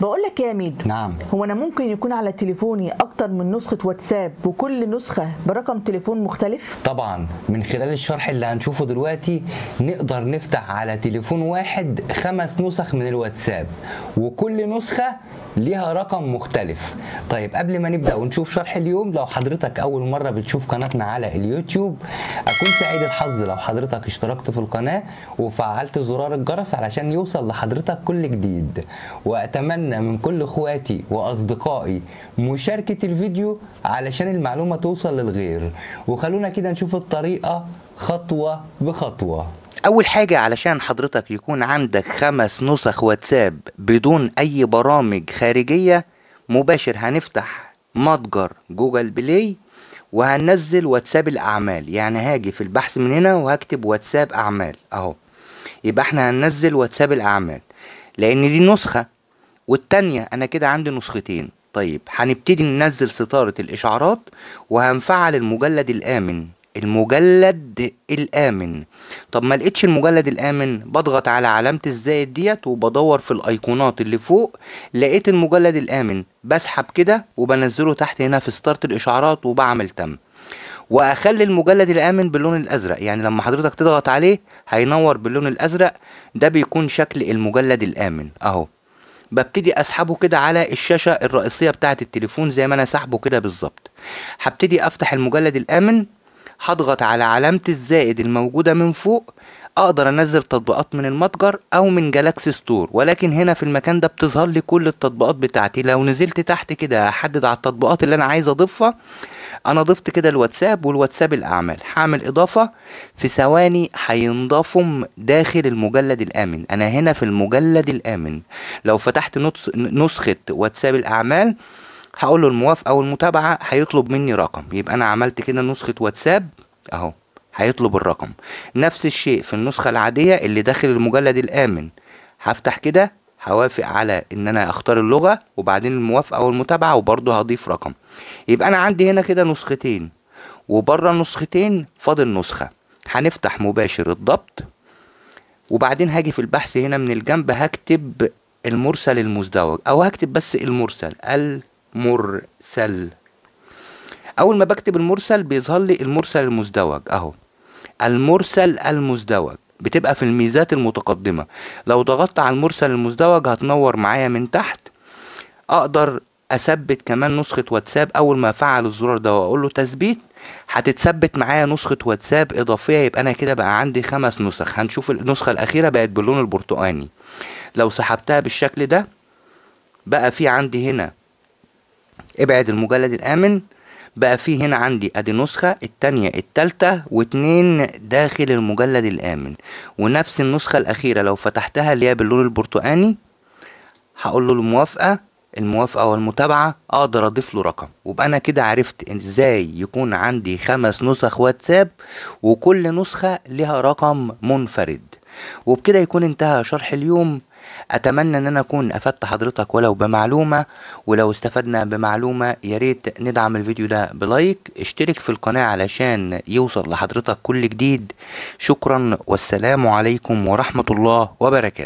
بقول لك يا ميدو نعم هو انا ممكن يكون على تليفوني اكتر من نسخه واتساب وكل نسخه برقم تليفون مختلف طبعا من خلال الشرح اللي هنشوفه دلوقتي نقدر نفتح على تليفون واحد خمس نسخ من الواتساب وكل نسخه ليها رقم مختلف طيب قبل ما نبدا ونشوف شرح اليوم لو حضرتك اول مره بتشوف قناتنا على اليوتيوب اكون سعيد الحظ لو حضرتك اشتركت في القناه وفعلت زرار الجرس علشان يوصل لحضرتك كل جديد واتمنى اتمنى من كل اخواتي واصدقائي مشاركه الفيديو علشان المعلومه توصل للغير وخلونا كده نشوف الطريقه خطوه بخطوه أول حاجة علشان حضرتك يكون عندك خمس نسخ واتساب بدون أي برامج خارجية مباشر هنفتح متجر جوجل بلاي وهنزل واتساب الأعمال يعني هاجي في البحث من هنا وهكتب واتساب أعمال أهو يبقى احنا هننزل واتساب الأعمال لأن دي نسخة والتانية أنا كده عندي نسختين طيب هنبتدي ننزل ستارة الإشعارات وهنفعل المجلد الآمن المجلد الآمن طب ما لقيتش المجلد الآمن بضغط على علامة الزائد ديت وبدور في الأيقونات اللي فوق لقيت المجلد الآمن بسحب كده وبنزله تحت هنا في ستارة الإشعارات وبعمل تم واخلي المجلد الامن باللون الازرق يعني لما حضرتك تضغط عليه هينور باللون الازرق ده بيكون شكل المجلد الامن اهو ببتدي اسحبه كده على الشاشة الرئيسية بتاعة التليفون زي ما انا سحبه كده بالظبط هبتدي افتح المجلد الامن هضغط على علامة الزائد الموجودة من فوق اقدر انزل تطبيقات من المتجر او من جالاكسي ستور ولكن هنا في المكان ده بتظهر لي كل التطبيقات بتاعتي لو نزلت تحت كده احدد على التطبيقات اللي انا عايز اضيفها انا ضفت كده الواتساب والواتساب الاعمال هعمل اضافه في ثواني هينضافهم داخل المجلد الامن انا هنا في المجلد الامن لو فتحت نسخه واتساب الاعمال هقول له الموافقه والمتابعه هيطلب مني رقم يبقى انا عملت كده نسخه واتساب اهو هيطلب الرقم نفس الشيء في النسخة العادية اللي داخل المجلد الآمن هفتح كده هوافق على ان انا اختار اللغة وبعدين الموافقة والمتابعة وبرضه هضيف رقم يبقى انا عندي هنا كده نسختين وبره النسختين فاضل نسخة هنفتح مباشر الضبط وبعدين هاجي في البحث هنا من الجنب هكتب المرسل المزدوج او هكتب بس المرسل المرسل اول ما بكتب المرسل بيظهر لي المرسل المزدوج اهو المرسل المزدوج بتبقى في الميزات المتقدمة لو ضغطت على المرسل المزدوج هتنور معايا من تحت اقدر اثبت كمان نسخة واتساب اول ما افعل الزرار ده واقول له تثبيت هتتثبت معايا نسخة واتساب اضافية يبقى انا كده بقى عندي خمس نسخ هنشوف النسخة الاخيرة بقت باللون البرتقاني لو سحبتها بالشكل ده بقى في عندي هنا ابعد المجلد الامن بقى في هنا عندي ادي نسخة التانية التالتة واتنين داخل المجلد الامن ونفس النسخة الاخيرة لو فتحتها اللي هي باللون البرتقاني هقول له الموافقة الموافقة والمتابعة اقدر اضيف له رقم وبقى انا كده عرفت ازاي يكون عندي خمس نسخ واتساب وكل نسخة لها رقم منفرد وبكده يكون انتهى شرح اليوم اتمنى ان انا اكون افدت حضرتك ولو بمعلومه ولو استفدنا بمعلومه يا ريت ندعم الفيديو ده بلايك اشترك في القناه علشان يوصل لحضرتك كل جديد شكرا والسلام عليكم ورحمه الله وبركاته